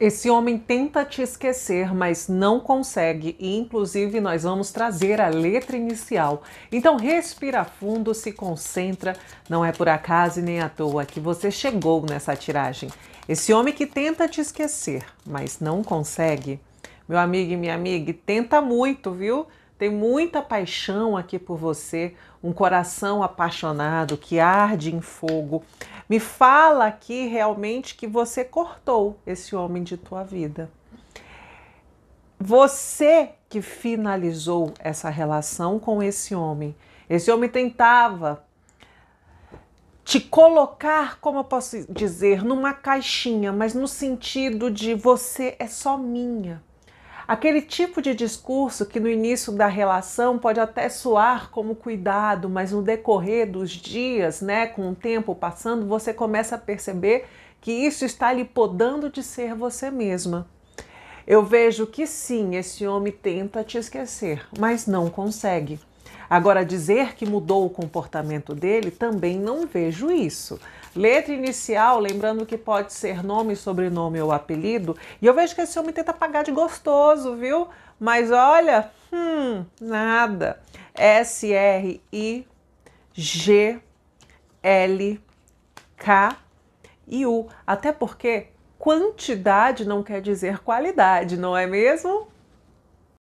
Esse homem tenta te esquecer, mas não consegue, e inclusive nós vamos trazer a letra inicial. Então respira fundo, se concentra, não é por acaso e nem à toa que você chegou nessa tiragem. Esse homem que tenta te esquecer, mas não consegue. Meu amigo e minha amiga, tenta muito, viu? Tem muita paixão aqui por você, um coração apaixonado que arde em fogo. Me fala aqui realmente que você cortou esse homem de tua vida. Você que finalizou essa relação com esse homem. Esse homem tentava te colocar, como eu posso dizer, numa caixinha, mas no sentido de você é só minha. Aquele tipo de discurso que no início da relação pode até soar como cuidado, mas no decorrer dos dias, né, com o tempo passando, você começa a perceber que isso está lhe podando de ser você mesma. Eu vejo que sim, esse homem tenta te esquecer, mas não consegue. Agora, dizer que mudou o comportamento dele, também não vejo isso. Letra inicial, lembrando que pode ser nome, sobrenome ou apelido, e eu vejo que esse homem tenta pagar de gostoso, viu? Mas olha, hum, nada. S R I G L K e U. Até porque quantidade não quer dizer qualidade, não é mesmo?